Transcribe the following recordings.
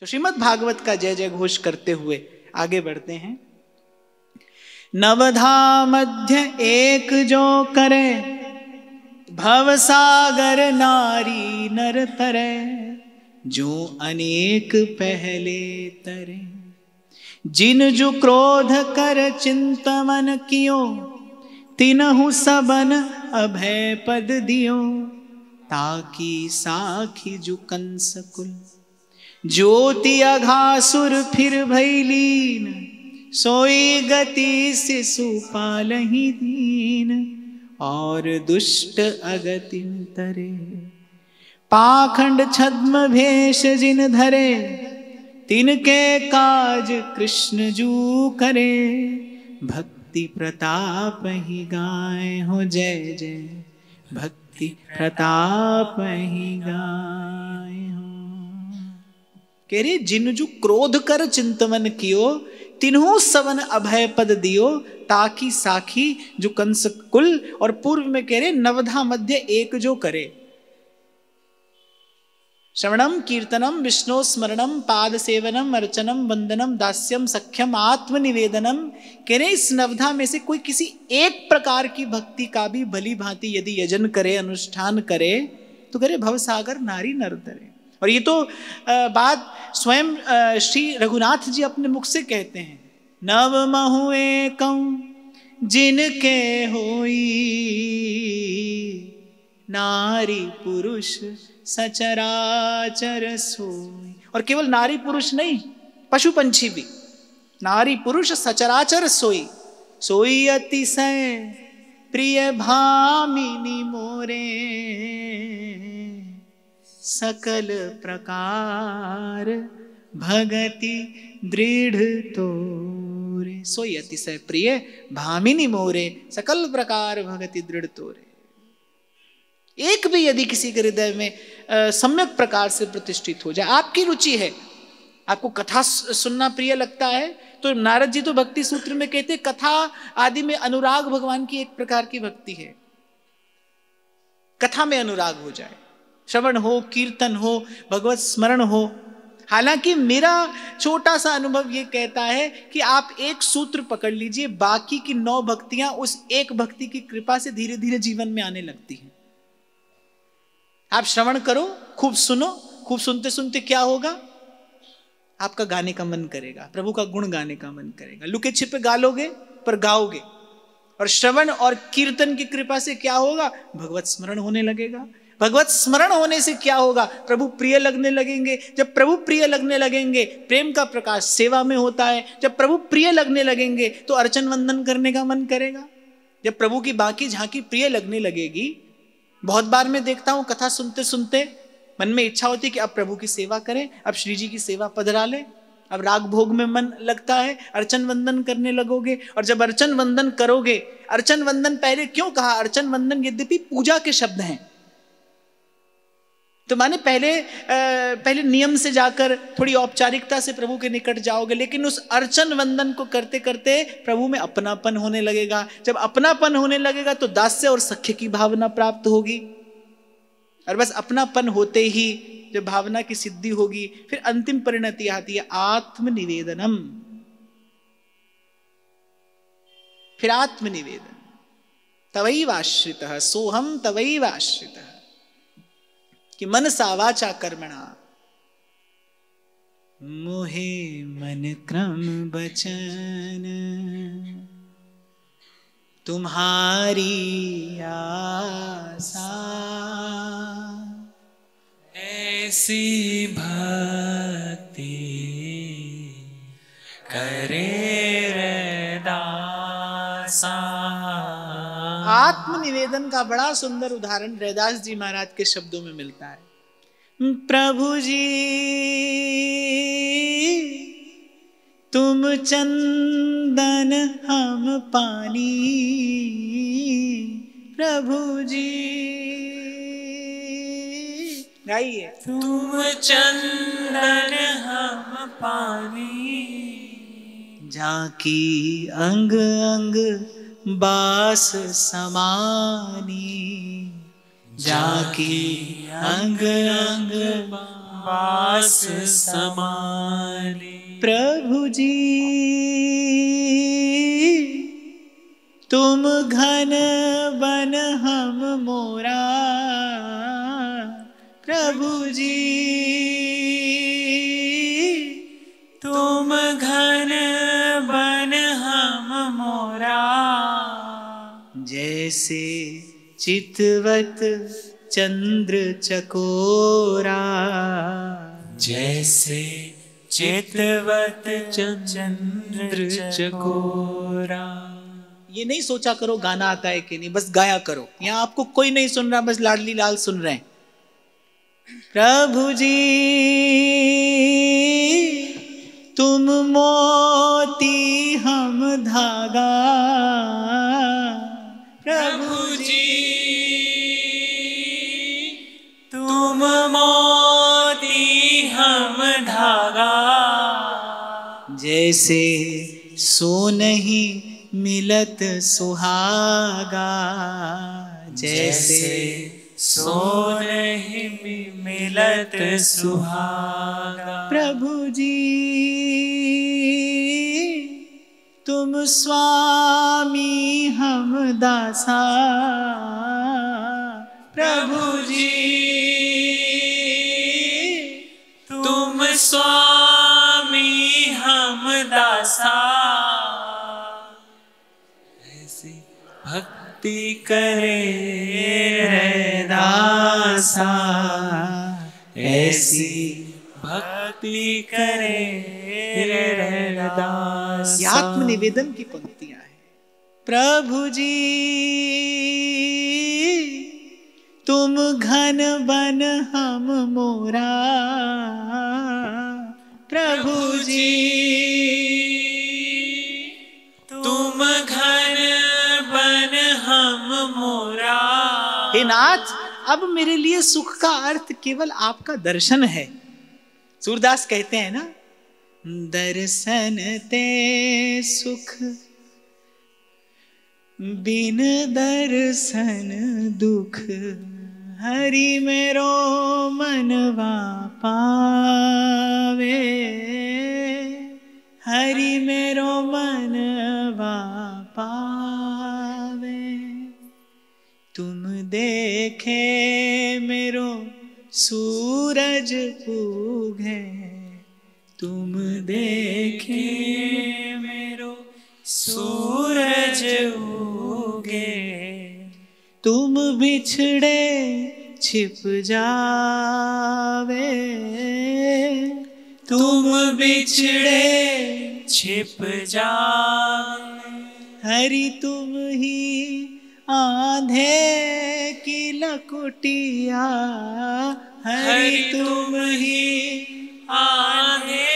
तो श्रीमद भागवत का जय जय घोष करते हुए आगे बढ़ते हैं नवधा मध्य एक जो करे भवसागर नारी नर तरे जो अनेक पहले तरे जिन जो क्रोध कर चिंतमन कियो तिनहु सबन अभय पद दियो ताकि साखी जु कुल ज्योति अघासुर फिर भैलीन सोई गति से सुपाल ही दीन और दुष्ट अगति तरे पाखंड छद्म भेष जिन धरे तिनके काज कृष्ण जू करे भक्ति प्रताप ही गाय हो जय जय भक्ति प्रताप ही गाय हो कह रही जिन जो क्रोध कर चिंतवन कियो तिन्हों सवन अभय पद दियो ताकि साखी जो कंस कुल और पूर्व में कह रहे नवधा मध्य एक जो करे श्रवणम कीर्तनम विष्णु स्मरणम पाद सेवनम अर्चनम वंदनम दास्यम सख्यम आत्मनिवेदनम कह रहे इस नवधा में से कोई किसी एक प्रकार की भक्ति का भी भली भांति यदि यजन करे अनुष्ठान करे तो करे भवसागर नारी नर तरे और ये तो बात स्वयं श्री रघुनाथ जी अपने मुख से कहते हैं नव महु एकम जिनके होई नारी पुरुष सचराचर सोई और केवल नारी पुरुष नहीं पशु पंछी भी नारी पुरुष सचराचर सोई सोई अतिशय प्रिय भामिनी मोरे सकल प्रकार भगति दृढ़ तो सोई अतिशय प्रिय भामिनी मोरे सकल प्रकार भगति दृढ़ तोरे एक भी यदि किसी के हृदय में सम्यक प्रकार से प्रतिष्ठित हो जाए आपकी रुचि है आपको कथा सुनना प्रिय लगता है तो नारद जी तो भक्ति सूत्र में कहते कथा आदि में अनुराग भगवान की एक प्रकार की भक्ति है कथा में अनुराग हो जाए श्रवण हो कीर्तन हो भगवत स्मरण हो हालांकि मेरा छोटा सा अनुभव ये कहता है कि आप एक सूत्र पकड़ लीजिए बाकी की नौ भक्तियां उस एक भक्ति की कृपा से धीरे धीरे जीवन में आने लगती हैं आप श्रवण करो खूब सुनो खूब सुनते सुनते क्या होगा आपका गाने का मन करेगा प्रभु का गुण गाने का मन करेगा लुके छिपे गालोगे पर गाओगे और श्रवण और कीर्तन की कृपा से क्या होगा भगवत स्मरण होने लगेगा भगवत स्मरण होने से क्या होगा प्रभु प्रिय लगने लगेंगे जब प्रभु प्रिय लगने लगेंगे प्रेम का प्रकाश सेवा में होता है जब प्रभु प्रिय लगने लगेंगे तो अर्चन वंदन करने का मन करेगा जब प्रभु की बाकी झांकी प्रिय लगने लगेगी बहुत बार मैं देखता हूँ कथा सुनते सुनते मन में इच्छा होती है कि अब प्रभु की सेवा करें अब श्री जी की सेवा पधरा लें अब राग भोग में मन लगता है अर्चन वंदन करने लगोगे और जब अर्चन वंदन करोगे अर्चन वंदन पहले क्यों कहा अर्चन वंदन यद्यपि पूजा के शब्द हैं तो माने पहले आ, पहले नियम से जाकर थोड़ी औपचारिकता से प्रभु के निकट जाओगे लेकिन उस अर्चन वंदन को करते करते प्रभु में अपनापन होने लगेगा जब अपनापन होने लगेगा तो दास्य और सख्य की भावना प्राप्त होगी और बस अपनापन होते ही जब भावना की सिद्धि होगी फिर अंतिम परिणति आती है आत्मनिवेदनम फिर आत्मनिवेदन तवैवाश्रित आश्रित सोहम तवैव आश्रित कि मन सावाचा कर्मणा मोहे मन क्रम बचन तुम्हारी आसा ऐसी भक्ति करे रे दासा आत्मनिवेदन का बड़ा सुंदर उदाहरण रैदास जी महाराज के शब्दों में मिलता है प्रभु जी तुम चंदन हम पानी प्रभु जी गाइए तुम चंदन हम पानी जाकी अंग अंग बास समानी जाकी अंग अंग बास समानी प्रभु जी तुम घन बन हम मोरा प्रभु जी जैसे चितवत चंद्र चकोरा जैसे चितवत चंद्र चकोरा ये नहीं सोचा करो गाना आता है कि नहीं बस गाया करो यहाँ आपको कोई नहीं सुन रहा बस लाडली लाल सुन रहे हैं प्रभु जी तुम मोती हम धागा प्रभु जी तुम मोती हम धागा जैसे सो नहीं मिलत सुहागा जैसे सो नहीं मिलत सुहागा प्रभु जी तुम स्वामी हम दासा प्रभु जी तुम स्वामी हम दासा ऐसी भक्ति करे दासा ऐसी भक्ति करे दासा अध्यात्म आत्मनिवेदन की पंक्तियां हैं प्रभु जी तुम घन बन हम मोरा प्रभु जी तुम घन बन हम मोरा हे नाथ अब मेरे लिए सुख का अर्थ केवल आपका दर्शन है सूरदास कहते हैं ना दर्शन ते सुख बिन दर्शन दुख हरि मेरो मनवा पावे हरि मेरो मनवा पावे तुम देखे मेरो सूरज पूगे तुम देखे मेरो सूरज होगे तुम बिछड़े छिप जावे तुम बिछड़े छिप जावे हरी तुम ही आंधे की लकुटिया हरी तुम ही आंधे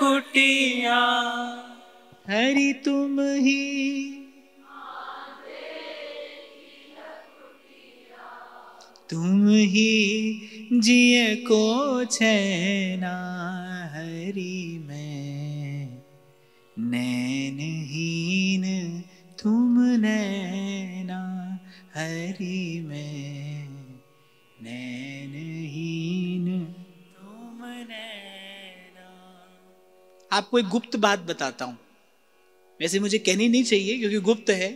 कुटिया हरि तुम ही तुम ही जिय को छेना हरि में नैनहीन तुम नैना हरि में नैन आपको एक गुप्त बात बताता हूँ वैसे मुझे कहनी नहीं चाहिए क्योंकि गुप्त है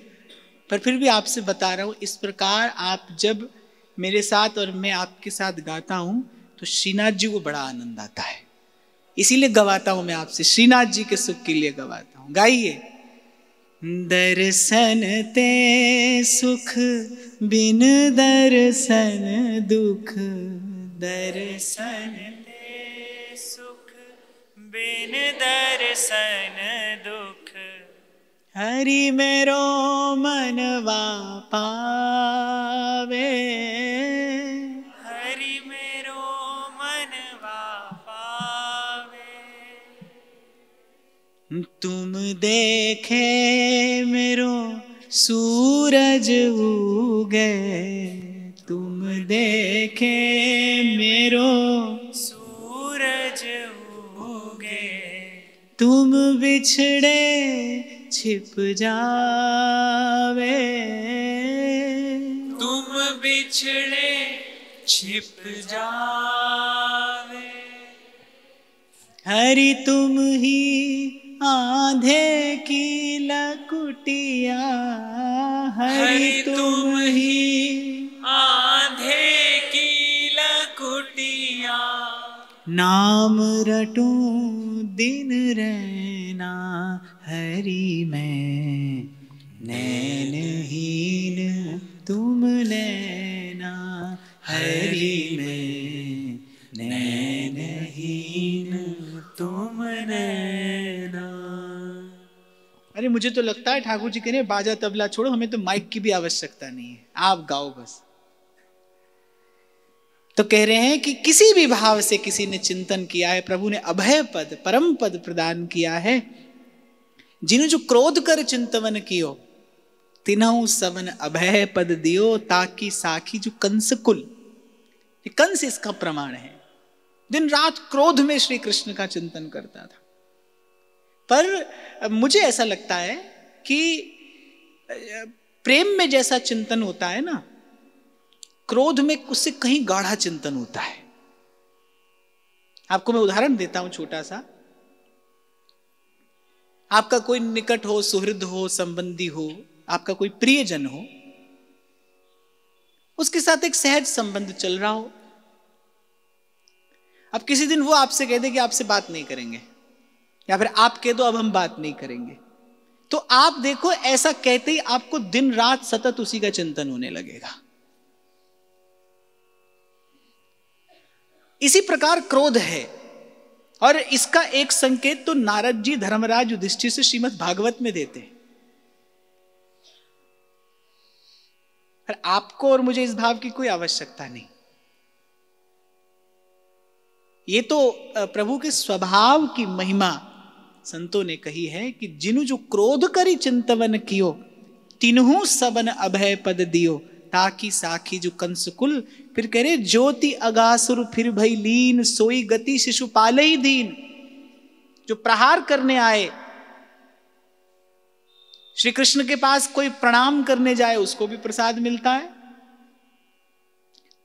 पर फिर भी आपसे बता रहा हूँ इस प्रकार आप जब मेरे साथ और मैं आपके साथ गाता हूँ तो श्रीनाथ जी को बड़ा आनंद आता है इसीलिए गवाता हूँ मैं आपसे श्रीनाथ जी के सुख के लिए गवाता हूँ गाइए दर्शन ते सुख बिन दर्शन दुख दर्शन बिन दर्शन दुख हरि मेरो मनवा पावे हरि मेरो मनवा पावे तुम देखे मेरो सूरज उगे तुम देखे मेरो सूरज तुम बिछड़े छिप जावे तुम बिछड़े छिप जावे हरि तुम ही आधे की लकुटिया हरि तुम ही आधे नाम रटू दिन रहना हरि में हीन तुम नैना हरि में हीन तुम नैना अरे मुझे तो लगता है ठाकुर जी कह रहे बाजा तबला छोड़ो हमें तो माइक की भी आवश्यकता नहीं है आप गाओ बस तो कह रहे हैं कि किसी भी भाव से किसी ने चिंतन किया है प्रभु ने अभय पद परम पद प्रदान किया है जिन्हें जो क्रोध कर चिंतवन कियो तिन्हों सवन अभय पद दियो ताकि साखी जो कंस कुल कंस इसका प्रमाण है दिन रात क्रोध में श्री कृष्ण का चिंतन करता था पर मुझे ऐसा लगता है कि प्रेम में जैसा चिंतन होता है ना क्रोध में उससे कहीं गाढ़ा चिंतन होता है आपको मैं उदाहरण देता हूं छोटा सा आपका कोई निकट हो सुहृद हो संबंधी हो आपका कोई प्रियजन हो उसके साथ एक सहज संबंध चल रहा हो अब किसी दिन वो आपसे कह दे कि आपसे बात नहीं करेंगे या फिर आप कह दो अब हम बात नहीं करेंगे तो आप देखो ऐसा कहते ही आपको दिन रात सतत उसी का चिंतन होने लगेगा इसी प्रकार क्रोध है और इसका एक संकेत तो नारद जी धर्मराज दृष्टि से श्रीमद भागवत में देते हैं पर आपको और मुझे इस भाव की कोई आवश्यकता नहीं ये तो प्रभु के स्वभाव की महिमा संतों ने कही है कि जिन्हों जो क्रोध करी चिंतवन कियो तिन्हू सबन अभय पद दियो ताकी साखी जो कुल फिर कह रहे ज्योति अगासुर फिर भई लीन सोई गति शिशुपाल ही दीन जो प्रहार करने आए श्री कृष्ण के पास कोई प्रणाम करने जाए उसको भी प्रसाद मिलता है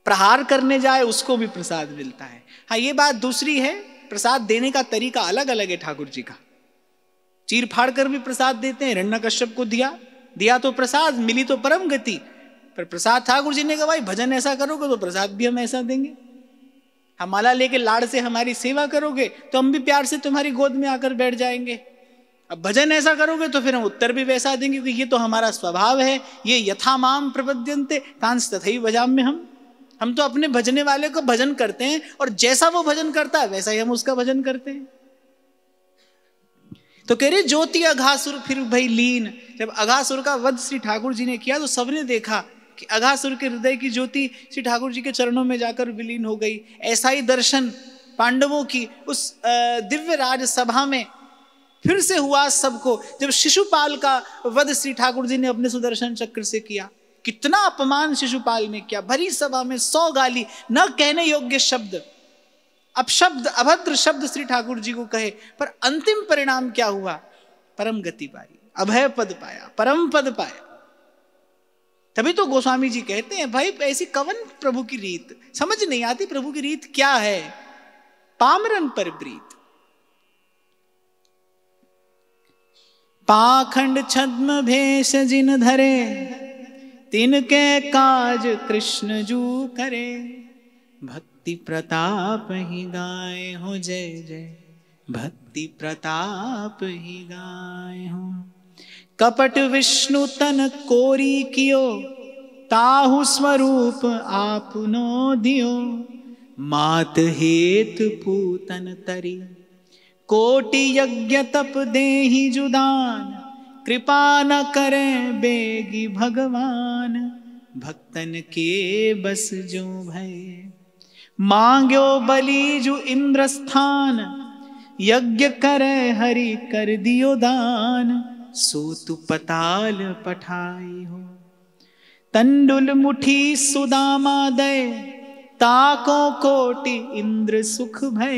प्रहार करने जाए उसको भी प्रसाद मिलता है हाँ ये बात दूसरी है प्रसाद देने का तरीका अलग अलग है ठाकुर जी का चीर फाड़ कर भी प्रसाद देते हैं हिरण्य कश्यप को दिया दिया तो प्रसाद मिली तो परम गति पर प्रसाद ठाकुर जी ने कहा भाई भजन ऐसा करोगे तो प्रसाद भी हम ऐसा देंगे हम माला लेके लाड़ से हमारी सेवा करोगे तो हम भी प्यार से तुम्हारी गोद में आकर बैठ जाएंगे अब भजन ऐसा करोगे तो फिर हम उत्तर भी वैसा देंगे क्योंकि ये तो हमारा स्वभाव है ये यथामाम प्रबद्यंत कांस तथई बजाम में हम हम तो अपने भजने वाले को भजन करते हैं और जैसा वो भजन करता है वैसा ही हम उसका भजन करते हैं तो कह रहे ज्योति अघासुर फिर भाई लीन जब अघासुर का वध श्री ठाकुर जी ने किया तो सबने देखा अघासुर के हृदय की ज्योति श्री ठाकुर जी के चरणों में जाकर विलीन हो गई ऐसा ही दर्शन पांडवों की उस दिव्य राज सभा में फिर से हुआ सबको जब शिशुपाल का वध श्री ठाकुर जी ने अपने सुदर्शन चक्र से किया कितना अपमान शिशुपाल ने किया भरी सभा में सौ गाली न कहने योग्य शब्द अपशब्द अभद्र शब्द श्री ठाकुर जी को कहे पर अंतिम परिणाम क्या हुआ परम गति पाई अभय पद पाया परम पद पाया तभी तो गोस्वामी जी कहते हैं भाई ऐसी कवन प्रभु की रीत समझ नहीं आती प्रभु की रीत क्या है पामरन पर ब्रीत पाखंड छद्म भेष जिन धरे के काज कृष्ण जू करे भक्ति प्रताप ही गाय हो जय जय भक्ति प्रताप ही गाय हो कपट विष्णु तन कोरी कियो ताहु स्वरूप आपनो दियो मात हेत पूतन तरी कोटि यज्ञ तप देहि जुदान कृपा न करें बेगी भगवान भक्तन के बस जो भय मांग्यो बली जु इंद्रस्थान यज्ञ करे हरि कर दियो दान सो पताल पठाई हो तंडुल मुठी सुदामा दय ताको कोटि इंद्र सुख भय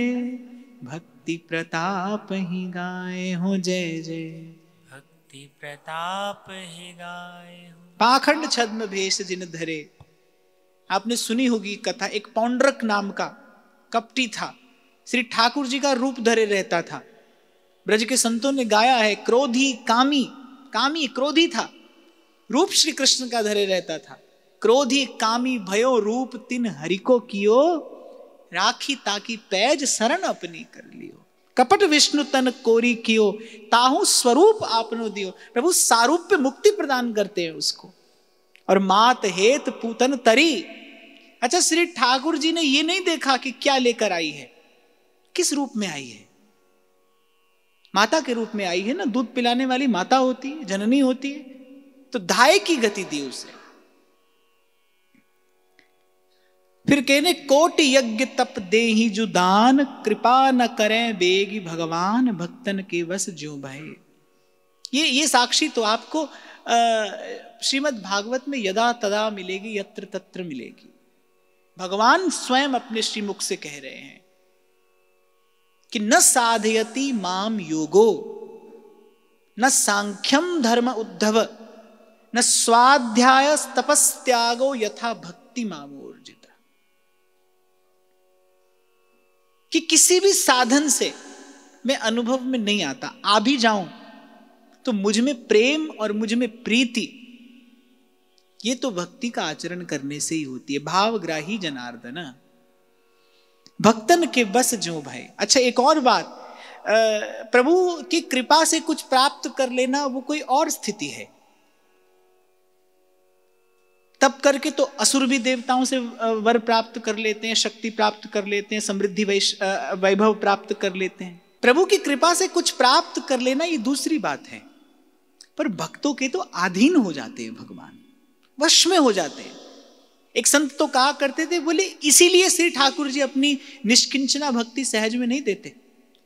भक्ति प्रताप ही गाए हो जय जय भक्ति प्रताप ही गाए हो पाखंड छद्म भेष जिन धरे आपने सुनी होगी कथा एक पौंड्रक नाम का कपटी था श्री ठाकुर जी का रूप धरे रहता था ब्रज के संतों ने गाया है क्रोधी कामी कामी क्रोधी था रूप श्री कृष्ण का धरे रहता था क्रोधी कामी भयो रूप तिन हरिको कियो राखी ताकि पैज शरण अपनी कर लियो कपट विष्णु तन कोरी कियो ताहू स्वरूप आपनो दियो प्रभु सारूप पे मुक्ति प्रदान करते हैं उसको और मात हेत पूतन तरी अच्छा श्री ठाकुर जी ने ये नहीं देखा कि क्या लेकर आई है किस रूप में आई है माता के रूप में आई है ना दूध पिलाने वाली माता होती है जननी होती है तो धाय की गति दी उसे फिर कहने कोट यज्ञ तप दे ही जो दान कृपा न करें बेगी भगवान भक्तन के बस जो भय ये ये साक्षी तो आपको श्रीमद् भागवत में यदा तदा मिलेगी यत्र तत्र मिलेगी भगवान स्वयं अपने श्रीमुख से कह रहे हैं कि न साधयति माम योगो न सांख्यम धर्म उद्धव न स्वाध्याय तपस्त्यागो यथा भक्ति मामोर्जित कि किसी भी साधन से मैं अनुभव में नहीं आता आ भी जाऊं तो मुझ में प्रेम और मुझ में प्रीति ये तो भक्ति का आचरण करने से ही होती है भावग्राही जनार्दना भक्तन के बस जो भाई अच्छा एक और बात प्रभु की कृपा से कुछ प्राप्त कर लेना वो कोई और स्थिति है तब करके तो असुर भी देवताओं से वर प्राप्त कर लेते हैं शक्ति प्राप्त कर लेते हैं समृद्धि वैभव प्राप्त कर लेते हैं प्रभु की कृपा से कुछ प्राप्त कर लेना ये दूसरी बात है पर भक्तों के तो आधीन हो जाते हैं भगवान वश में हो जाते हैं एक संत तो कहा करते थे बोले इसीलिए श्री ठाकुर जी अपनी निष्किंचना भक्ति सहज में नहीं देते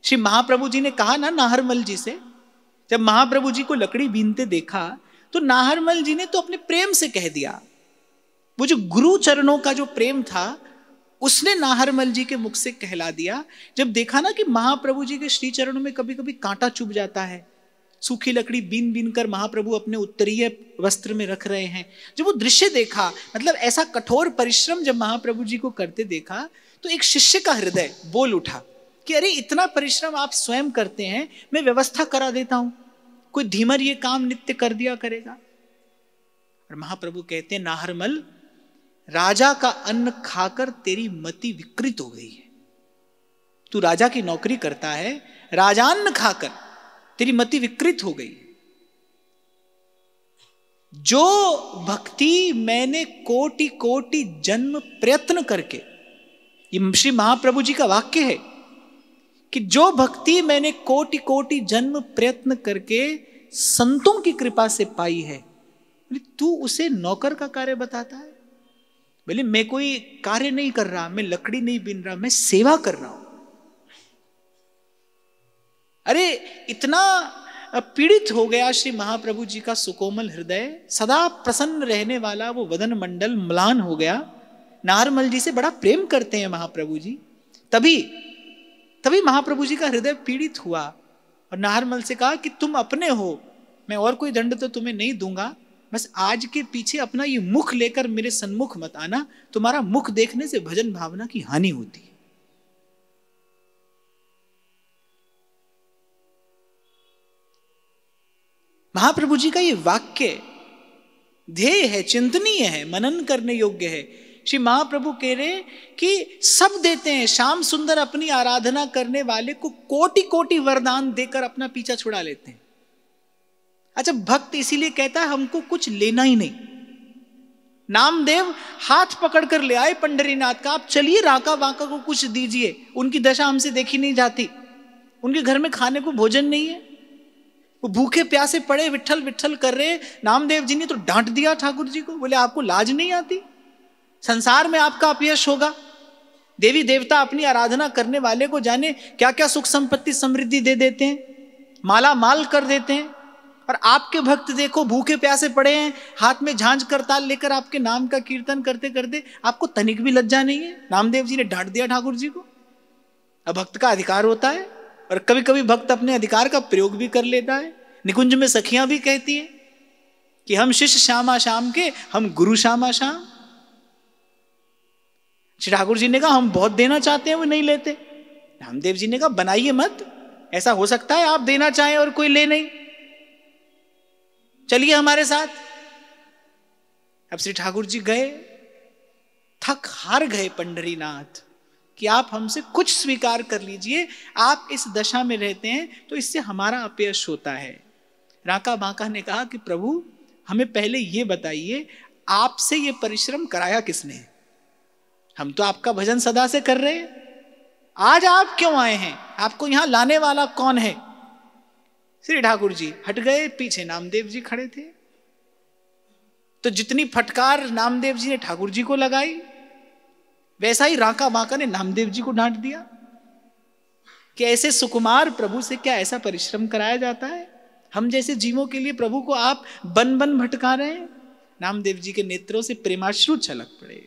श्री महाप्रभु जी ने कहा ना नाहरमल जी से जब महाप्रभु जी को लकड़ी बीनते देखा तो नाहरमल जी ने तो अपने प्रेम से कह दिया वो जो गुरु चरणों का जो प्रेम था उसने नाहरमल जी के मुख से कहला दिया जब देखा ना कि महाप्रभु जी के श्री चरणों में कभी कभी कांटा चुभ जाता है सूखी लकड़ी बीन बीन कर महाप्रभु अपने उत्तरीय वस्त्र में रख रहे हैं जब वो दृश्य देखा मतलब ऐसा कठोर परिश्रम जब महाप्रभु जी को करते देखा तो एक शिष्य का हृदय बोल उठा कि अरे इतना परिश्रम आप स्वयं करते हैं मैं व्यवस्था करा देता हूं कोई धीमर ये काम नित्य कर दिया करेगा और महाप्रभु कहते हैं नाहरमल राजा का अन्न खाकर तेरी मति विकृत हो गई है तू राजा की नौकरी करता है राजान्न खाकर तेरी मति विकृत हो गई जो भक्ति मैंने कोटि कोटि जन्म प्रयत्न करके ये श्री महाप्रभु जी का वाक्य है कि जो भक्ति मैंने कोटि कोटि जन्म प्रयत्न करके संतों की कृपा से पाई है तू उसे नौकर का कार्य बताता है बोले मैं कोई कार्य नहीं कर रहा मैं लकड़ी नहीं बीन रहा मैं सेवा कर रहा हूं अरे इतना पीड़ित हो गया श्री महाप्रभु जी का सुकोमल हृदय सदा प्रसन्न रहने वाला वो वदन मंडल मलान हो गया नारमल जी से बड़ा प्रेम करते हैं महाप्रभु जी तभी तभी महाप्रभु जी का हृदय पीड़ित हुआ और नारमल से कहा कि तुम अपने हो मैं और कोई दंड तो तुम्हें नहीं दूंगा बस आज के पीछे अपना ये मुख लेकर मेरे सन्मुख मत आना तुम्हारा मुख देखने से भजन भावना की हानि होती है महाप्रभु जी का ये वाक्य ध्येय है चिंतनीय है मनन करने योग्य है श्री महाप्रभु कह रहे कि सब देते हैं श्याम सुंदर अपनी आराधना करने वाले को कोटि कोटि वरदान देकर अपना पीछा छुड़ा लेते हैं अच्छा भक्त इसीलिए कहता है हमको कुछ लेना ही नहीं नामदेव हाथ पकड़ कर ले आए पंडरीनाथ का आप चलिए राका वाका को कुछ दीजिए उनकी दशा हमसे देखी नहीं जाती उनके घर में खाने को भोजन नहीं है वो भूखे प्यासे पड़े विठल विठल कर रहे नामदेव जी ने तो डांट दिया ठाकुर जी को बोले आपको लाज नहीं आती संसार में आपका अपयश होगा देवी देवता अपनी आराधना करने वाले को जाने क्या क्या सुख संपत्ति समृद्धि दे देते हैं माला माल कर देते हैं और आपके भक्त देखो भूखे प्यासे पड़े हैं हाथ में झांझ करताल लेकर आपके नाम का कीर्तन करते करते आपको तनिक भी लज्जा नहीं है नामदेव जी ने डांट दिया ठाकुर जी को अब भक्त का अधिकार होता है और कभी कभी भक्त अपने अधिकार का प्रयोग भी कर लेता है निकुंज में सखियां भी कहती हैं कि हम शिष्य श्यामा श्याम के हम गुरु श्यामा श्याम श्री ठाकुर जी ने कहा हम बहुत देना चाहते हैं वो नहीं लेते रामदेव जी ने कहा बनाइए मत ऐसा हो सकता है आप देना चाहें और कोई ले नहीं चलिए हमारे साथ अब श्री ठाकुर जी गए थक हार गए पंडरीनाथ कि आप हमसे कुछ स्वीकार कर लीजिए आप इस दशा में रहते हैं तो इससे हमारा अपयश होता है राका बांका ने कहा कि प्रभु हमें पहले ये बताइए आपसे ये परिश्रम कराया किसने हम तो आपका भजन सदा से कर रहे हैं आज आप क्यों आए हैं आपको यहां लाने वाला कौन है श्री ठाकुर जी हट गए पीछे नामदेव जी खड़े थे तो जितनी फटकार नामदेव जी ने ठाकुर जी को लगाई वैसा ही राका बांका ने नामदेव जी को डांट दिया कि ऐसे सुकुमार प्रभु से क्या ऐसा परिश्रम कराया जाता है हम जैसे जीवों के लिए प्रभु को आप बन बन भटका रहे हैं नामदेव जी के नेत्रों से प्रेमाश्रु छलक पड़े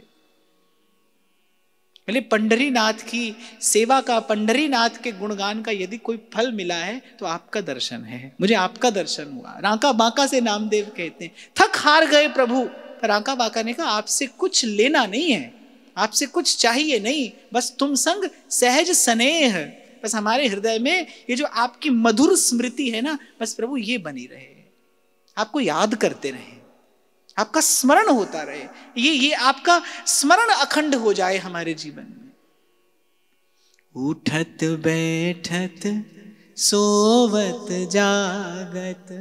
पहले पंडरी नाथ की सेवा का पंडरी नाथ के गुणगान का यदि कोई फल मिला है तो आपका दर्शन है मुझे आपका दर्शन हुआ राका बांका से नामदेव कहते हैं थक हार गए प्रभु राका बांका ने कहा आपसे कुछ लेना नहीं है आपसे कुछ चाहिए नहीं बस तुम संग सहज स्नेह बस हमारे हृदय में ये जो आपकी मधुर स्मृति है ना बस प्रभु ये बनी रहे आपको याद करते रहे आपका स्मरण होता रहे ये ये आपका स्मरण अखंड हो जाए हमारे जीवन में उठत बैठत सोवत जागत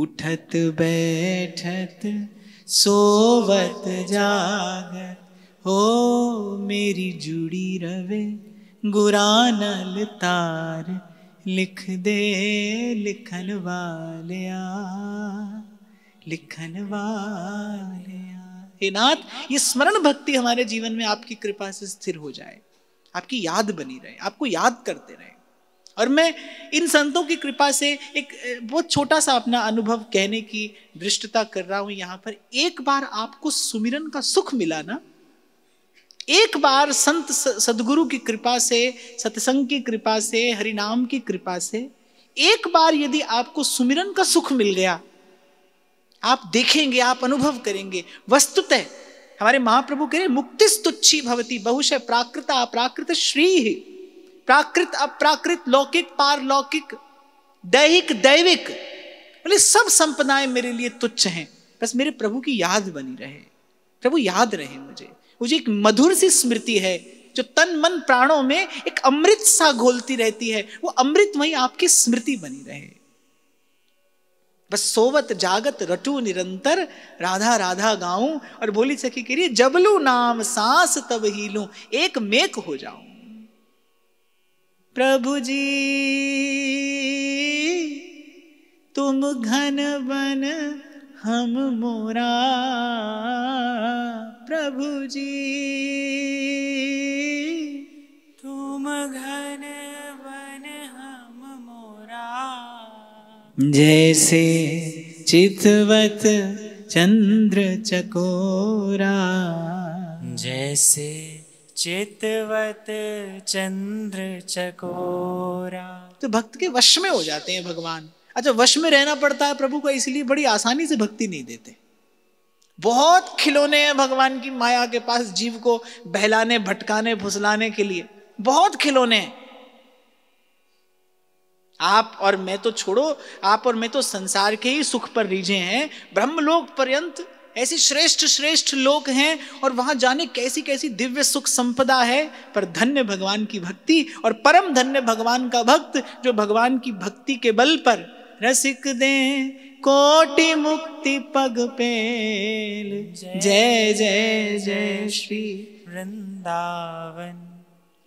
उठत बैठत सोवत जागत हो मेरी जुड़ी रवे गुरानल तार लिख दे लिखन वालिया लिखन वालिया हे नाथ ये स्मरण भक्ति हमारे जीवन में आपकी कृपा से स्थिर हो जाए आपकी याद बनी रहे आपको याद करते रहे और मैं इन संतों की कृपा से एक बहुत छोटा सा अपना अनुभव कहने की दृष्टता कर रहा हूं यहाँ पर एक बार आपको सुमिरन का सुख मिला ना एक बार संत सदगुरु की कृपा से सत्संग की कृपा से हरिनाम की कृपा से एक बार यदि आपको सुमिरन का सुख मिल गया आप देखेंगे आप अनुभव करेंगे वस्तुतः हमारे महाप्रभु कह रहे मुक्ति स्तुच्छी भवती बहुश प्राकृत अप्राकृत श्री प्राकृत अप्राकृत लौकिक पारलौकिक दैहिक दैविक बोले सब संपदाएं मेरे लिए तुच्छ हैं बस मेरे प्रभु की याद बनी रहे प्रभु याद रहे मुझे मुझे एक मधुर सी स्मृति है जो तन मन प्राणों में एक अमृत सा घोलती रहती है वो अमृत वही आपकी स्मृति बनी रहे बस सोवत जागत रटू निरंतर राधा राधा गाऊं और बोली सखी के लिए जबलू नाम सांस तब ही लू एक मेक हो जाऊं प्रभु जी तुम घन बन हम मोरा प्रभु जी तुम घन बन हम मोरा जैसे चितवत चंद्र चकोरा जैसे चितवत चंद्र चकोरा तो भक्त के वश में हो जाते हैं भगवान अच्छा वश में रहना पड़ता है प्रभु को इसलिए बड़ी आसानी से भक्ति नहीं देते बहुत खिलौने हैं भगवान की माया के पास जीव को बहलाने भटकाने फुसलाने के लिए बहुत खिलौने हैं आप और मैं तो छोड़ो आप और मैं तो संसार के ही सुख पर रीझे हैं ब्रह्मलोक पर्यंत ऐसे श्रेष्ठ श्रेष्ठ लोक हैं और वहां जाने कैसी कैसी दिव्य सुख संपदा है पर धन्य भगवान की भक्ति और परम धन्य भगवान का भक्त जो भगवान की भक्ति के बल पर रसिक दे कोटि मुक्ति पग पेल जय जय जय श्री वृंदावन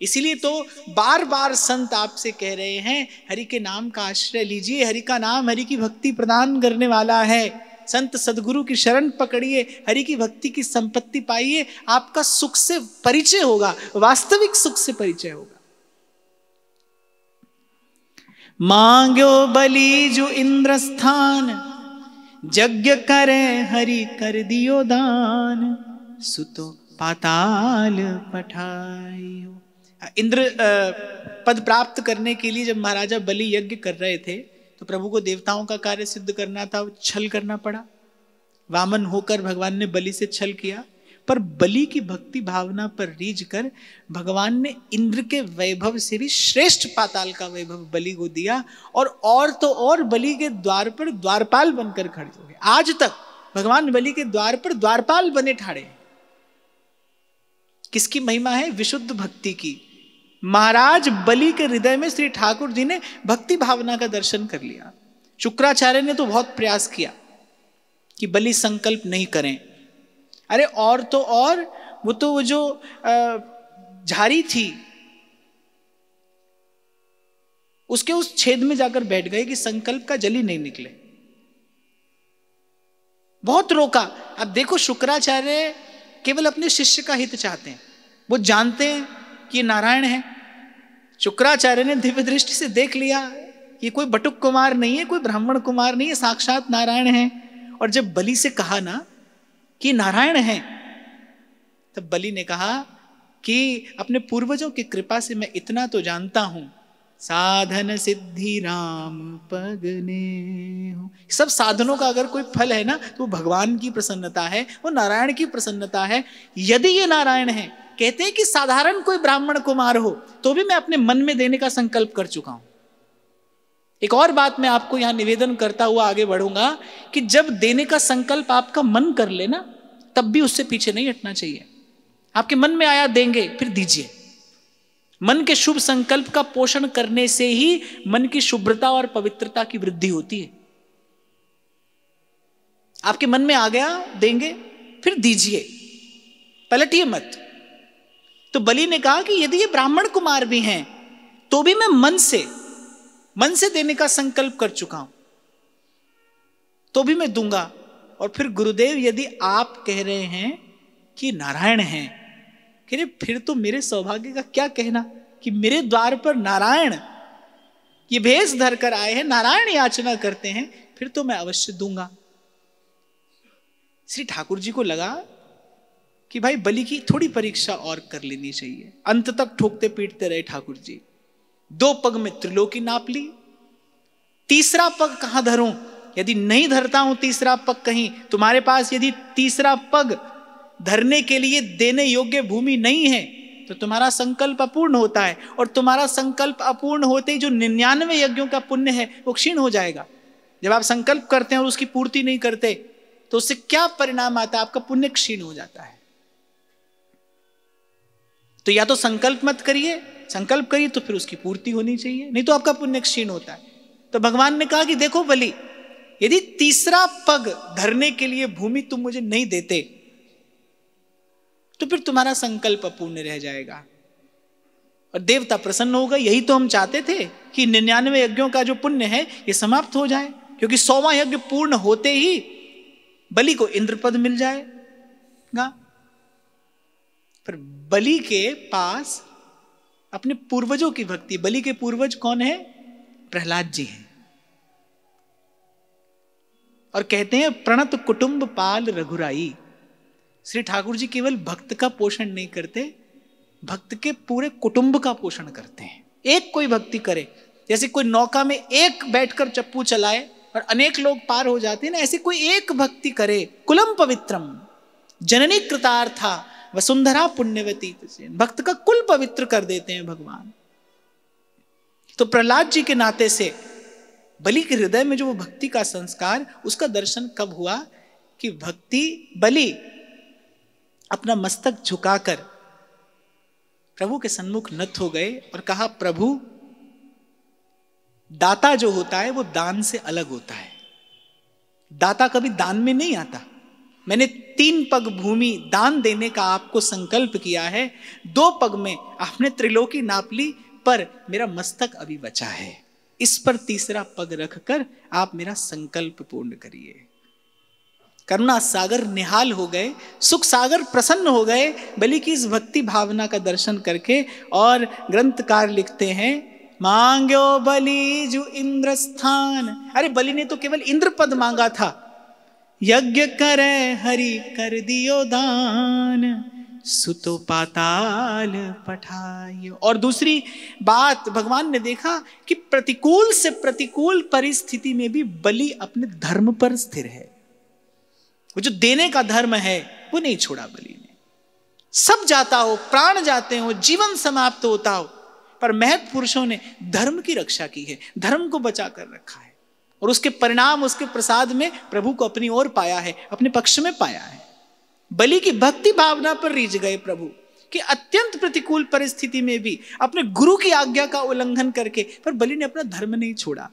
इसीलिए तो बार बार संत आपसे कह रहे हैं हरि के नाम का आश्रय लीजिए हरि का नाम हरि की भक्ति प्रदान करने वाला है संत सदगुरु की शरण पकड़िए हरि की भक्ति की संपत्ति पाइए आपका सुख से परिचय होगा वास्तविक सुख से परिचय होगा मांगो बलि जो इंद्र स्थान यज्ञ करे हरि कर दियो दान सुतो पाताल पठायो इंद्र पद प्राप्त करने के लिए जब महाराजा बलि यज्ञ कर रहे थे तो प्रभु को देवताओं का कार्य सिद्ध करना था छल करना पड़ा वामन होकर भगवान ने बलि से छल किया पर बलि की भक्ति भावना पर रीझ कर भगवान ने इंद्र के वैभव से भी श्रेष्ठ पाताल का वैभव बलि को दिया और और तो और बलि के द्वार पर द्वारपाल बनकर खड़े हो गए आज तक भगवान बलि के द्वार पर द्वारपाल बने ठाड़े किसकी महिमा है विशुद्ध भक्ति की महाराज बलि के हृदय में श्री ठाकुर जी ने भक्ति भावना का दर्शन कर लिया शुक्राचार्य ने तो बहुत प्रयास किया कि बलि संकल्प नहीं करें अरे और तो और वो तो वो जो झारी थी उसके उस छेद में जाकर बैठ गए कि संकल्प का जली नहीं निकले बहुत रोका अब देखो शुक्राचार्य केवल अपने शिष्य का हित चाहते हैं वो जानते हैं कि नारायण है शुक्राचार्य ने दिव्य दृष्टि से देख लिया ये कोई बटुक कुमार नहीं है कोई ब्राह्मण कुमार नहीं है साक्षात नारायण है और जब बलि से कहा ना कि नारायण है तब बलि ने कहा कि अपने पूर्वजों की कृपा से मैं इतना तो जानता हूं साधन सिद्धि राम पगने हो सब साधनों का अगर कोई फल है ना तो वो भगवान की प्रसन्नता है वो नारायण की प्रसन्नता है यदि ये नारायण है कहते हैं कि साधारण कोई ब्राह्मण कुमार हो तो भी मैं अपने मन में देने का संकल्प कर चुका हूं एक और बात मैं आपको यहां निवेदन करता हुआ आगे बढ़ूंगा कि जब देने का संकल्प आपका मन कर लेना तब भी उससे पीछे नहीं हटना चाहिए आपके मन में आया देंगे फिर दीजिए मन के शुभ संकल्प का पोषण करने से ही मन की शुभ्रता और पवित्रता की वृद्धि होती है आपके मन में आ गया देंगे फिर दीजिए पलटिए मत तो बलि ने कहा कि यदि ये ब्राह्मण कुमार भी हैं तो भी मैं मन से मन से देने का संकल्प कर चुका हूं तो भी मैं दूंगा और फिर गुरुदेव यदि आप कह रहे हैं कि नारायण हैं कह रहे फिर तो मेरे सौभाग्य का क्या कहना कि मेरे द्वार पर नारायण ये भेष धर कर आए हैं नारायण याचना करते हैं फिर तो मैं अवश्य दूंगा श्री ठाकुर जी को लगा कि भाई बलि की थोड़ी परीक्षा और कर लेनी चाहिए अंत तक ठोकते पीटते रहे ठाकुर जी दो पग में त्रिलोकी नाप ली तीसरा पग कहां धरूं यदि नहीं धरता हूं तीसरा पग कहीं तुम्हारे पास यदि तीसरा पग धरने के लिए देने योग्य भूमि नहीं है तो तुम्हारा संकल्प अपूर्ण होता है और तुम्हारा संकल्प अपूर्ण होते ही जो निन्यानवे यज्ञों का पुण्य है वो क्षीण हो जाएगा जब आप संकल्प करते हैं और उसकी पूर्ति नहीं करते तो उससे क्या परिणाम आता है आपका पुण्य क्षीण हो जाता है तो या तो संकल्प मत करिए संकल्प करिए तो फिर उसकी पूर्ति होनी चाहिए नहीं तो आपका पुण्य क्षीण होता है तो भगवान ने कहा कि देखो बलि यदि तीसरा पग धरने के लिए भूमि तुम मुझे नहीं देते तो फिर तुम्हारा संकल्प अपूर्ण रह जाएगा और देवता प्रसन्न होगा यही तो हम चाहते थे कि निन्यानवे यज्ञों का जो पुण्य है ये समाप्त हो जाए क्योंकि सौवा यज्ञ पूर्ण होते ही बलि को इंद्रपद मिल जाएगा फिर बलि के पास अपने पूर्वजों की भक्ति बलि के पूर्वज कौन है प्रहलाद जी हैं और कहते हैं प्रणत कुटुंब पाल रघुराई श्री ठाकुर जी केवल भक्त का पोषण नहीं करते भक्त के पूरे कुटुंब का पोषण करते हैं एक कोई भक्ति करे जैसे कोई नौका में एक बैठकर चप्पू चलाए और अनेक लोग पार हो जाते हैं ना ऐसे कोई एक भक्ति करे कुलम पवित्रम जननी कृतार्था वसुंधरा पुण्यवती भक्त का कुल पवित्र कर देते हैं भगवान तो प्रहलाद जी के नाते से बलि के हृदय में जो वो भक्ति का संस्कार उसका दर्शन कब हुआ कि भक्ति बलि अपना मस्तक झुकाकर प्रभु के सन्मुख नत हो गए और कहा प्रभु दाता जो होता है वो दान से अलग होता है दाता कभी दान में नहीं आता मैंने तीन पग भूमि दान देने का आपको संकल्प किया है दो पग में आपने त्रिलोकी नाप ली पर मेरा मस्तक अभी बचा है इस पर तीसरा पग रखकर आप मेरा संकल्प पूर्ण करिए करुणा सागर निहाल हो गए सुख सागर प्रसन्न हो गए बलि की इस भक्ति भावना का दर्शन करके और ग्रंथकार लिखते हैं मांगो बलि जो इंद्र स्थान अरे बलि ने तो केवल इंद्र पद मांगा था यज्ञ करे हरि कर दियो दान सुतो पाताल पठाइयो और दूसरी बात भगवान ने देखा कि प्रतिकूल से प्रतिकूल परिस्थिति में भी बलि अपने धर्म पर स्थिर है वो जो देने का धर्म है वो नहीं छोड़ा बलि ने सब जाता हो प्राण जाते हो जीवन समाप्त होता हो पर महत पुरुषों ने धर्म की रक्षा की है धर्म को बचा कर रखा है और उसके परिणाम उसके प्रसाद में प्रभु को अपनी ओर पाया है अपने पक्ष में पाया है बलि की भक्ति भावना पर रीझ गए प्रभु कि अत्यंत प्रतिकूल परिस्थिति में भी अपने गुरु की आज्ञा का उल्लंघन करके पर बलि ने अपना धर्म नहीं छोड़ा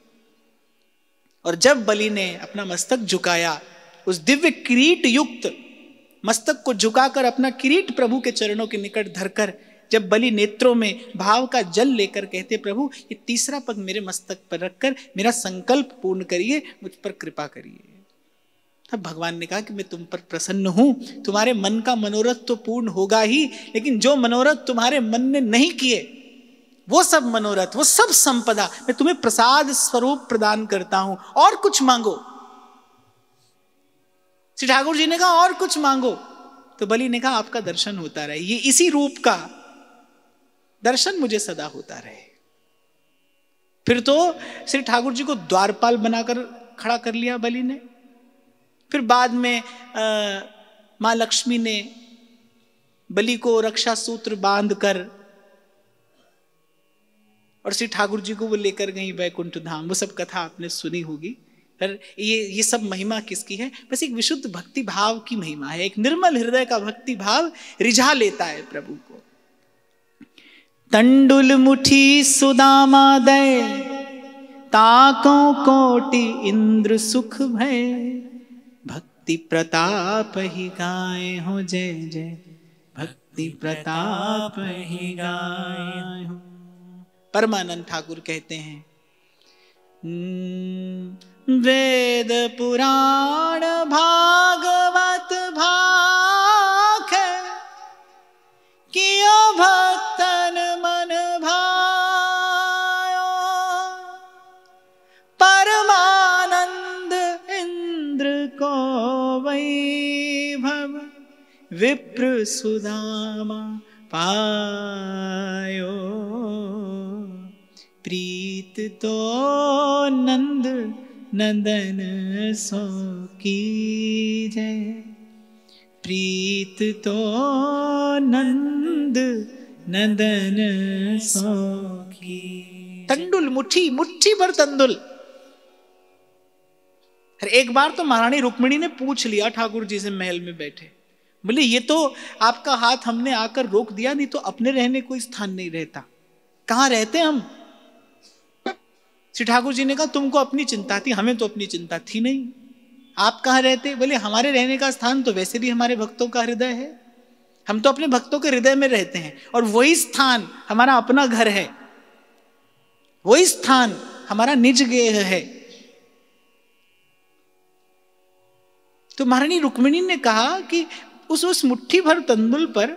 और जब बलि ने अपना मस्तक झुकाया उस दिव्य किरीट युक्त मस्तक को झुकाकर अपना किरीट प्रभु के चरणों के निकट धरकर जब बलि नेत्रों में भाव का जल लेकर कहते प्रभु ये तीसरा पग मेरे मस्तक पर रखकर मेरा संकल्प पूर्ण करिए मुझ पर कृपा करिए तब भगवान ने कहा कि मैं तुम पर प्रसन्न हूं तुम्हारे मन का मनोरथ तो पूर्ण होगा ही लेकिन जो मनोरथ तुम्हारे मन ने नहीं किए वो सब मनोरथ वो सब संपदा मैं तुम्हें प्रसाद स्वरूप प्रदान करता हूं और कुछ मांगो श्री ठाकुर जी ने कहा और कुछ मांगो तो बलि ने कहा आपका दर्शन होता रहे ये इसी रूप का दर्शन मुझे सदा होता रहे फिर तो श्री ठाकुर जी को द्वारपाल बनाकर खड़ा कर लिया बलि ने फिर बाद में मां लक्ष्मी ने बलि को रक्षा सूत्र बांध कर और श्री ठाकुर जी को वो लेकर गई वैकुंठ धाम वो सब कथा आपने सुनी होगी पर ये ये सब महिमा किसकी है बस एक विशुद्ध भक्ति भाव की महिमा है एक निर्मल हृदय का भक्ति भाव रिझा लेता है प्रभु को तंडुल मुठी दय ताको कोटि इंद्र सुख भय भक्ति प्रताप ही गाय हो जय जय भक्ति प्रताप ही गाय हो परमानंद ठाकुर कहते हैं वेद पुराण भागवत भाख कियो भाग विप्र सुदामा पायो प्रीत तो नंद नंदन सो की जय प्रीत तो नंद नंदन सो की तंडुल मुट्ठी मुट्ठी पर तंडुल एक बार तो महारानी रुक्मिणी ने पूछ लिया ठाकुर जी से महल में बैठे बोले ये तो आपका हाथ हमने आकर रोक दिया नहीं तो अपने रहने कोई स्थान नहीं रहता कहाँ रहते हम श्री ठाकुर जी ने कहा तुमको अपनी चिंता थी हमें तो अपनी चिंता थी नहीं आप कहाँ रहते बोले हमारे रहने का स्थान तो वैसे भी हमारे भक्तों का हृदय है हम तो अपने भक्तों के हृदय में रहते हैं और वही स्थान हमारा अपना घर है वही स्थान हमारा निज गेह है तो महारानी रुक्मिणी ने कहा कि उस उस मुट्ठी भर तंदुल पर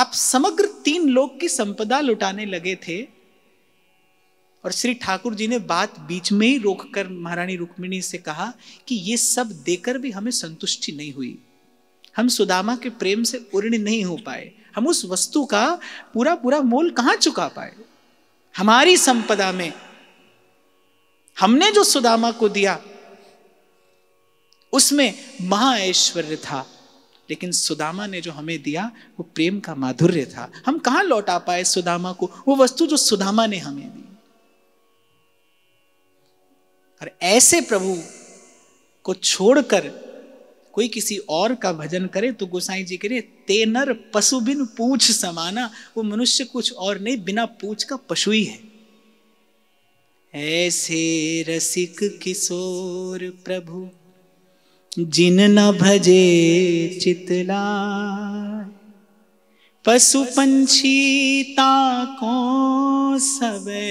आप समग्र तीन लोग की संपदा लुटाने लगे थे और श्री ठाकुर जी ने बात बीच में ही रोककर महारानी रुक्मिणी से कहा कि ये सब देकर भी हमें संतुष्टि नहीं हुई हम सुदामा के प्रेम से उर्ण नहीं हो पाए हम उस वस्तु का पूरा पूरा मोल कहां चुका पाए हमारी संपदा में हमने जो सुदामा को दिया उसमें महा ऐश्वर्य था लेकिन सुदामा ने जो हमें दिया वो प्रेम का माधुर्य था हम कहाँ लौटा पाए सुदामा को वो वस्तु जो सुदामा ने हमें दी और ऐसे प्रभु को छोड़कर कोई किसी और का भजन करे तो गोसाई जी करे तेनर पशु बिन पूछ समाना वो मनुष्य कुछ और नहीं बिना पूछ का पशु ही है ऐसे रसिक किशोर प्रभु जिन न भजे चितला पशु पंछी ताको सबे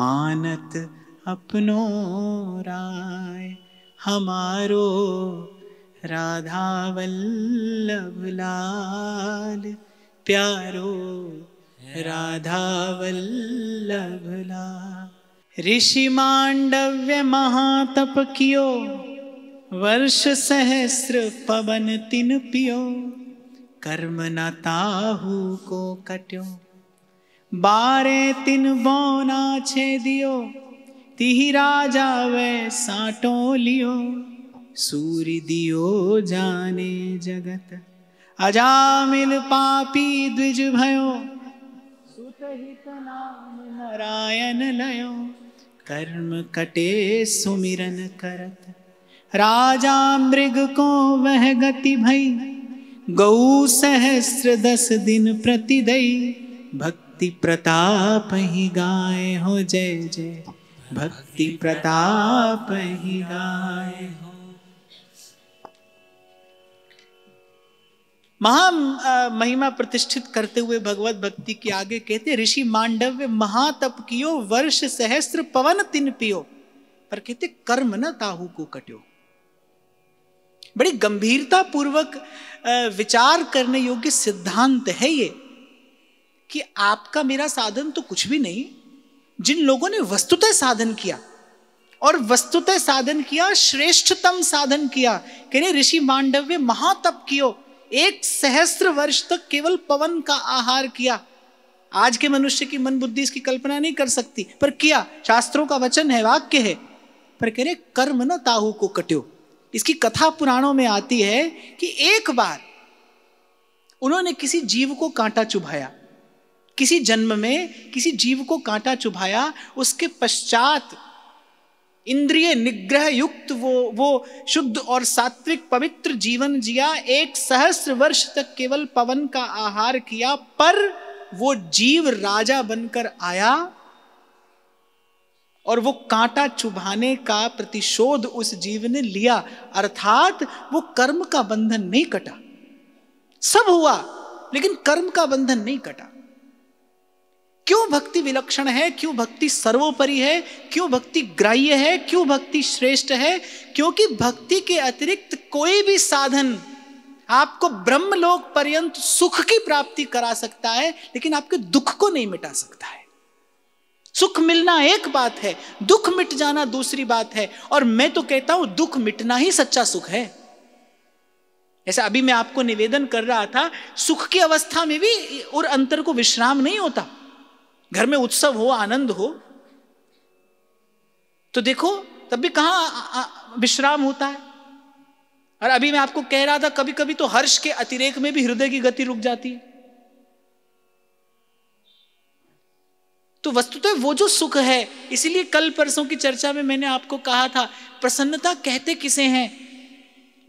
मानत अपनो राय हमारो राधा वल्लभ लाल प्यारो राधा वल्लभ लाल ऋषि मांडव्य महातप कियो वर्ष सहस्र पवन तिन पियो कर्म न ताहू को कट्यो बारे तिन बौना छे दियो तिहि राजा वे साटो लियो सूर्य दियो जाने जगत अजामिल पापी द्विज भयो हित नाम नारायण लयो कर्म कटे सुमिरन करत राजा मृग को वह गति भई गौ सहस्र दस दिन दई भक्ति प्रताप ही गाय हो जय जय भक्ति प्रताप ही गाय हो महा महिमा प्रतिष्ठित करते हुए भगवत भक्ति के आगे कहते ऋषि मांडव्य महातप कियो वर्ष सहस्र पवन तिन पियो पर कहते कर्म न ताहू को कट्यो बड़ी गंभीरता पूर्वक विचार करने योग्य सिद्धांत है ये कि आपका मेरा साधन तो कुछ भी नहीं जिन लोगों ने वस्तुतः साधन किया और वस्तुतः साधन किया श्रेष्ठतम साधन किया कह रहे ऋषि मांडव्य महातप कियो एक सहस्र वर्ष तक केवल पवन का आहार किया आज के मनुष्य की मन बुद्धि इसकी कल्पना नहीं कर सकती पर किया शास्त्रों का वचन है वाक्य है पर कह रहे कर्म न ताहू को कट्यो इसकी कथा पुराणों में आती है कि एक बार उन्होंने किसी जीव को कांटा चुभाया किसी जन्म में किसी जीव को कांटा चुभाया उसके पश्चात इंद्रिय निग्रह युक्त वो वो शुद्ध और सात्विक पवित्र जीवन जिया एक सहस्र वर्ष तक केवल पवन का आहार किया पर वो जीव राजा बनकर आया और वो कांटा चुभाने का प्रतिशोध उस जीव ने लिया अर्थात वो कर्म का बंधन नहीं कटा सब हुआ लेकिन कर्म का बंधन नहीं कटा क्यों भक्ति विलक्षण है क्यों भक्ति सर्वोपरि है क्यों भक्ति ग्राह्य है क्यों भक्ति श्रेष्ठ है क्योंकि भक्ति के अतिरिक्त कोई भी साधन आपको ब्रह्मलोक पर्यंत सुख की प्राप्ति करा सकता है लेकिन आपके दुख को नहीं मिटा सकता है सुख मिलना एक बात है दुख मिट जाना दूसरी बात है और मैं तो कहता हूं दुख मिटना ही सच्चा सुख है ऐसा अभी मैं आपको निवेदन कर रहा था सुख की अवस्था में भी और अंतर को विश्राम नहीं होता घर में उत्सव हो आनंद हो तो देखो तब भी कहां विश्राम होता है और अभी मैं आपको कह रहा था कभी कभी तो हर्ष के अतिरेक में भी हृदय की गति रुक जाती है तो वस्तुतः वो जो सुख है इसीलिए कल परसों की चर्चा में मैंने आपको कहा था प्रसन्नता कहते किसे हैं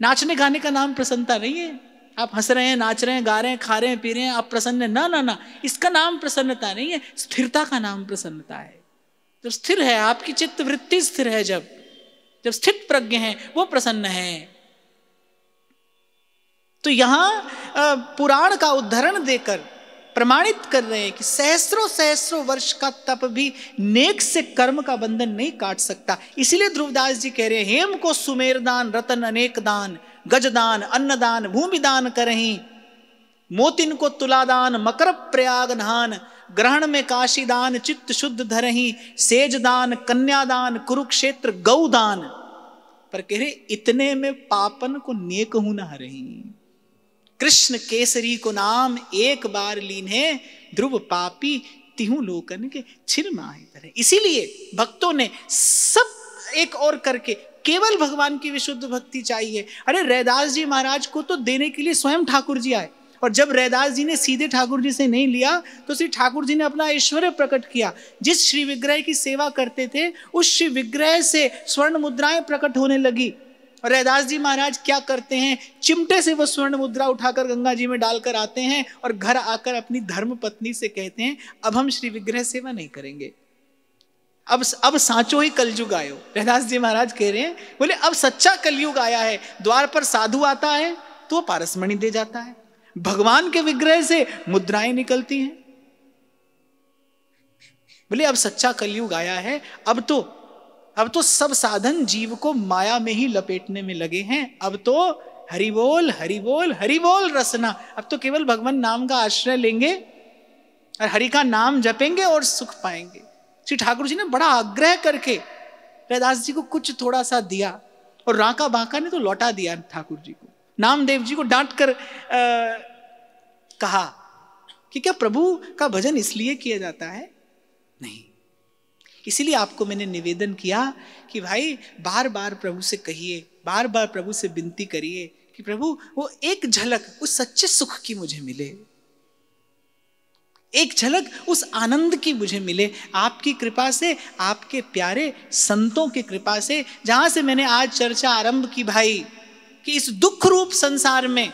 नाचने गाने का नाम प्रसन्नता नहीं है आप हंस रहे हैं नाच रहे हैं गा रहे हैं खा रहे हैं पी रहे हैं आप प्रसन्न ना ना ना इसका नाम प्रसन्नता नहीं है स्थिरता का नाम प्रसन्नता है जब स्थिर है आपकी चित्त वृत्ति स्थिर है जब जब स्थित प्रज्ञ है वो प्रसन्न है तो यहां पुराण का उदाहरण देकर प्रमाणित कर रहे हैं कि सहस्रों सहस्रों वर्ष का तप भी नेक से कर्म का बंधन नहीं काट सकता इसीलिए ध्रुवदास जी कह रहे हैं हेम को सुमेर दान रतन अनेक दान गजदान अन्नदान भूमिदान करही मोतिन को तुलादान मकर प्रयाग दान ग्रहण में काशी दान चित्त शुद्ध धरही सेज दान कन्यादान कुरुक्षेत्र गौ दान पर कह रहे इतने में पापन को नेक हूं न हरही कृष्ण केसरी को नाम एक बार लीने ध्रुव पापी तिहु लोकन के छिर तरह इसीलिए भक्तों ने सब एक और करके केवल भगवान की विशुद्ध भक्ति चाहिए अरे रैदास जी महाराज को तो देने के लिए स्वयं ठाकुर जी आए और जब रैदास जी ने सीधे ठाकुर जी से नहीं लिया तो श्री ठाकुर जी ने अपना ऐश्वर्य प्रकट किया जिस श्री विग्रह की सेवा करते थे उस श्री विग्रह से स्वर्ण मुद्राएं प्रकट होने लगी रैदास जी महाराज क्या करते हैं चिमटे से वह स्वर्ण मुद्रा उठाकर गंगा जी में डालकर आते हैं और घर आकर अपनी धर्म पत्नी से कहते हैं अब हम श्री विग्रह सेवा नहीं करेंगे अब अब साचो ही कलयुग आयो रैदास जी महाराज कह रहे हैं बोले अब सच्चा कलयुग आया है द्वार पर साधु आता है तो पारसमणि दे जाता है भगवान के विग्रह से मुद्राएं निकलती हैं बोले अब सच्चा कलयुग आया है अब तो अब तो सब साधन जीव को माया में ही लपेटने में लगे हैं अब तो हरि बोल हरि बोल हरि बोल रसना अब तो केवल भगवान नाम का आश्रय लेंगे और हरि का नाम जपेंगे और सुख पाएंगे श्री ठाकुर जी ने बड़ा आग्रह करके रैदास जी को कुछ थोड़ा सा दिया और राका बांका ने तो लौटा दिया ठाकुर जी को नामदेव जी को डांट कर आ, कहा कि क्या प्रभु का भजन इसलिए किया जाता है नहीं इसलिए आपको मैंने निवेदन किया कि भाई बार बार प्रभु से कहिए बार बार प्रभु से विनती करिए कि प्रभु वो एक झलक उस सच्चे सुख की मुझे मिले एक झलक उस आनंद की मुझे मिले आपकी कृपा से आपके प्यारे संतों की कृपा से जहां से मैंने आज चर्चा आरंभ की भाई कि इस दुख रूप संसार में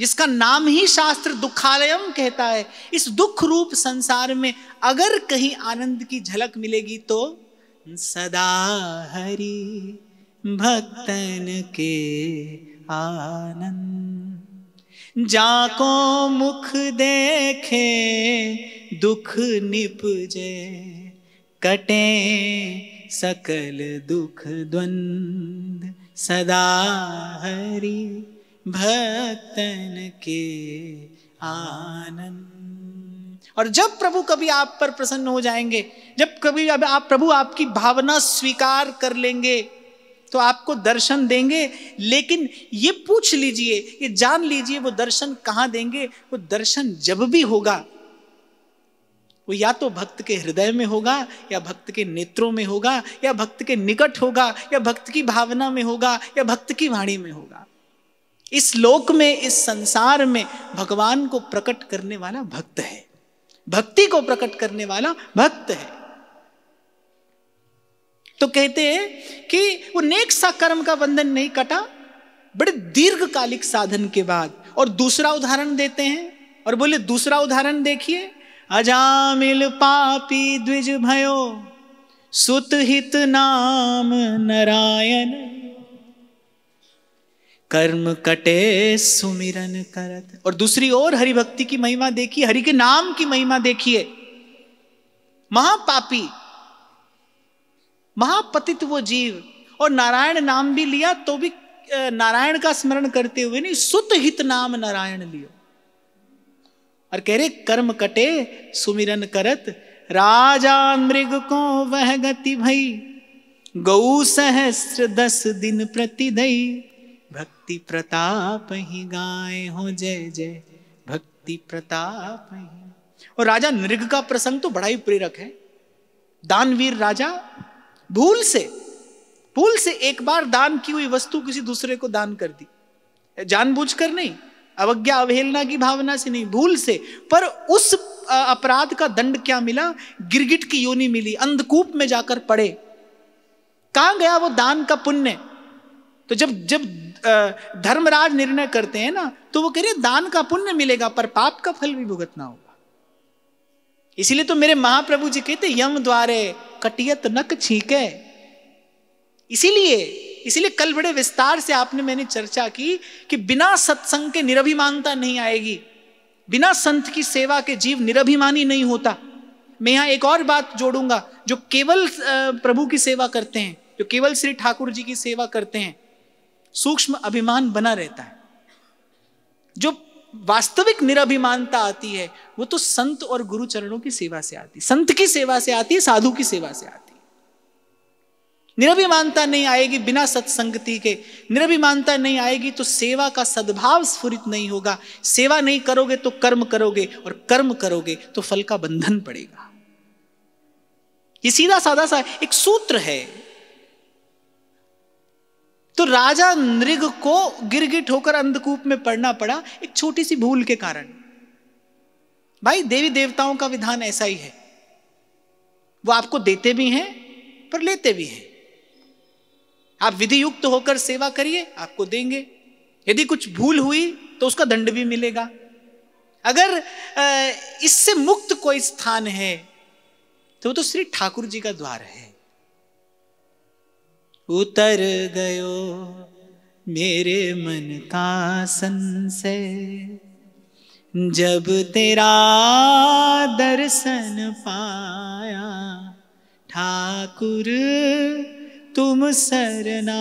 जिसका नाम ही शास्त्र दुखालयम कहता है इस दुख रूप संसार में अगर कहीं आनंद की झलक मिलेगी तो सदा हरि भक्तन के आनंद जाको मुख देखे दुख निपजे कटे सकल दुख द्वंद सदा हरि भक्तन के आनंद और जब प्रभु कभी आप पर प्रसन्न हो जाएंगे जब कभी अब आप प्रभु आपकी भावना स्वीकार कर लेंगे तो आपको दर्शन देंगे लेकिन ये पूछ लीजिए ये जान लीजिए वो दर्शन कहाँ देंगे वो दर्शन जब भी होगा वो या तो भक्त के हृदय में होगा या भक्त के नेत्रों में होगा या भक्त के निकट होगा या भक्त की भावना में होगा या भक्त की वाणी में होगा इस लोक में इस संसार में भगवान को प्रकट करने वाला भक्त है भक्ति को प्रकट करने वाला भक्त है तो कहते हैं कि वो नेक सा कर्म का बंधन नहीं कटा बड़े दीर्घकालिक साधन के बाद और दूसरा उदाहरण देते हैं और बोले दूसरा उदाहरण देखिए अजामिल पापी द्विज भयो सुत हित नाम नारायण कर्म कटे सुमिरन करत और दूसरी ओर हरि भक्ति की महिमा देखिए हरि के नाम की महिमा देखिए महापापी महापतित वो जीव और नारायण नाम भी लिया तो भी नारायण का स्मरण करते हुए नहीं सुत हित नाम नारायण लियो और कह रहे कर्म कटे सुमिरन करत राजा मृग को वह गति भई गौ सहस्र दस दिन प्रतिदयी भक्ति प्रताप ही गाए हो जय जय भक्ति प्रताप ही और राजा नृग का प्रसंग तो बड़ा ही प्रेरक है दानवीर राजा भूल से भूल से एक बार दान की हुई वस्तु किसी दूसरे को दान कर दी जानबूझकर नहीं अवज्ञा अवहेलना की भावना से नहीं भूल से पर उस अपराध का दंड क्या मिला गिरगिट की योनि मिली अंधकूप में जाकर पड़े कहां गया वो दान का पुण्य तो जब जब धर्मराज निर्णय करते हैं ना तो वो कह रहे दान का पुण्य मिलेगा पर पाप का फल भी भुगतना होगा इसीलिए तो मेरे महाप्रभु जी कहते यम द्वारे कटियत नक छीके इसीलिए इसीलिए कल बड़े विस्तार से आपने मैंने चर्चा की कि बिना सत्संग के निरभिमानता नहीं आएगी बिना संत की सेवा के जीव निरभिमानी नहीं होता मैं यहां एक और बात जोड़ूंगा जो केवल प्रभु की सेवा करते हैं जो केवल श्री ठाकुर जी की सेवा करते हैं सूक्ष्म अभिमान बना रहता है जो वास्तविक निराभिमानता आती है वो तो संत और गुरु चरणों की सेवा से आती संत की सेवा से आती है साधु की सेवा से आती निरभिमानता नहीं आएगी बिना सत्संगति के निरभिमानता नहीं आएगी तो सेवा का सद्भाव स्फुरित नहीं होगा सेवा नहीं करोगे तो कर्म करोगे और कर्म करोगे तो फल का बंधन पड़ेगा ये सीधा साधा सा एक सूत्र है तो राजा नृग को गिरगिट होकर अंधकूप में पड़ना पड़ा एक छोटी सी भूल के कारण भाई देवी देवताओं का विधान ऐसा ही है वो आपको देते भी हैं पर लेते भी हैं आप विधि युक्त होकर सेवा करिए आपको देंगे यदि कुछ भूल हुई तो उसका दंड भी मिलेगा अगर इससे मुक्त कोई स्थान है तो वो तो श्री ठाकुर जी का द्वार है उतर गयो मेरे मन का संशय जब तेरा दर्शन पाया ठाकुर तुम सरनाइया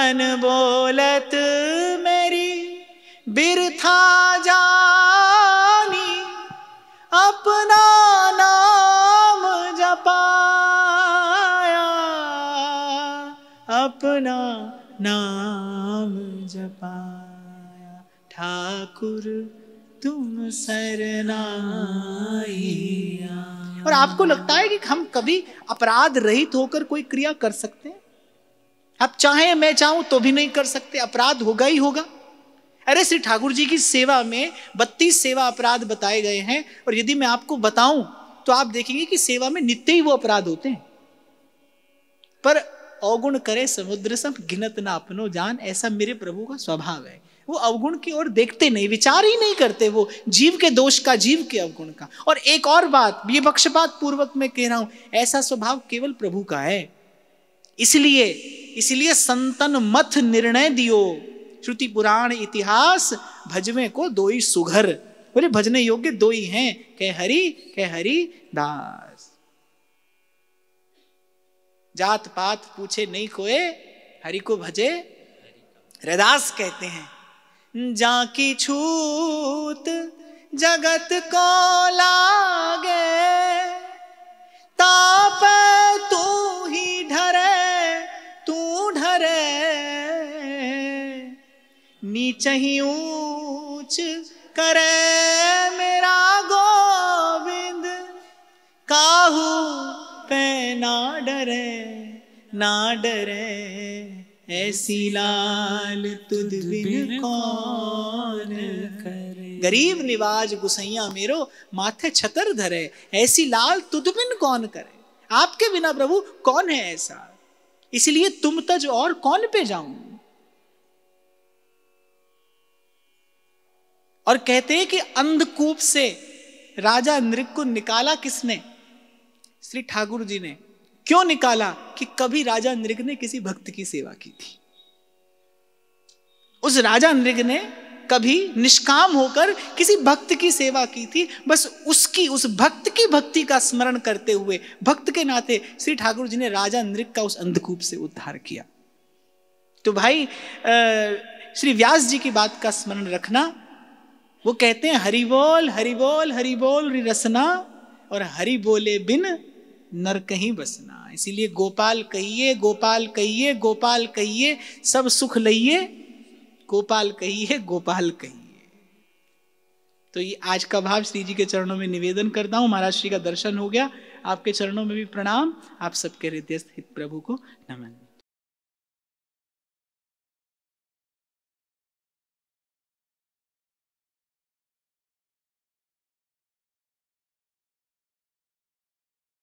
अनबोलत मेरी बिरथा जानी अपना अपना नाम जपाया ठाकुर तुम सरनाइया और आपको लगता है कि हम कभी अपराध रहित होकर कोई क्रिया कर सकते हैं आप चाहे मैं चाहूं तो भी नहीं कर सकते अपराध होगा ही होगा अरे श्री ठाकुर जी की सेवा में बत्तीस सेवा अपराध बताए गए हैं और यदि मैं आपको बताऊं तो आप देखेंगे कि सेवा में नित्य ही वो अपराध होते हैं पर अवगुण करे समुद्र सब गिनत ना अपनो जान ऐसा मेरे प्रभु का स्वभाव है वो अवगुण की ओर देखते नहीं विचार ही नहीं करते वो जीव के दोष का जीव के अवगुण का और एक और बात ये पक्षपात पूर्वक मैं कह रहा हूं ऐसा स्वभाव केवल प्रभु का है इसलिए इसलिए संतन मत निर्णय दियो श्रुति पुराण इतिहास भजवे को दो ही सुघर बोले भजने योग्य दो ही हैं कह हरि कह हरि दास जात पात पूछे नहीं कोए हरि को भजे रदास कहते हैं जाकी छूत जगत को लागे ताप तू ही ढरे तू ढरे नीच ही ऊंच करे मेरा गोविंद काहू पे ना डरे ना डरे ऐसी लाल तुद बिन कौन करे गरीब निवाज गुसैया मेरो माथे छतर धरे ऐसी लाल तुद बिन कौन करे आपके बिना प्रभु कौन है ऐसा इसलिए तुम तज और कौन पे जाऊं और कहते हैं कि अंधकूप से राजा नृप को निकाला किसने श्री ठाकुर जी ने क्यों निकाला कि कभी राजा नृग ने किसी भक्त की सेवा की थी उस राजा नृग ने कभी निष्काम होकर किसी भक्त की सेवा की थी बस उसकी उस भक्त की भक्ति का स्मरण करते हुए भक्त के नाते श्री ठाकुर जी ने राजा नृग का उस अंधकूप से उद्धार किया तो भाई श्री व्यास जी की बात का स्मरण रखना वो कहते हैं हरिबोल हरिबोल हरिबोल रसना और हरि बोले बिन नर कहीं बसना इसीलिए गोपाल कहिए गोपाल कहिए गोपाल कहिए सब सुख लइए गोपाल कहिए गोपाल कहिए तो ये आज का भाव श्री जी के चरणों में निवेदन करता हूँ महाराज श्री का दर्शन हो गया आपके चरणों में भी प्रणाम आप सबके हृदय स्थित प्रभु को नमन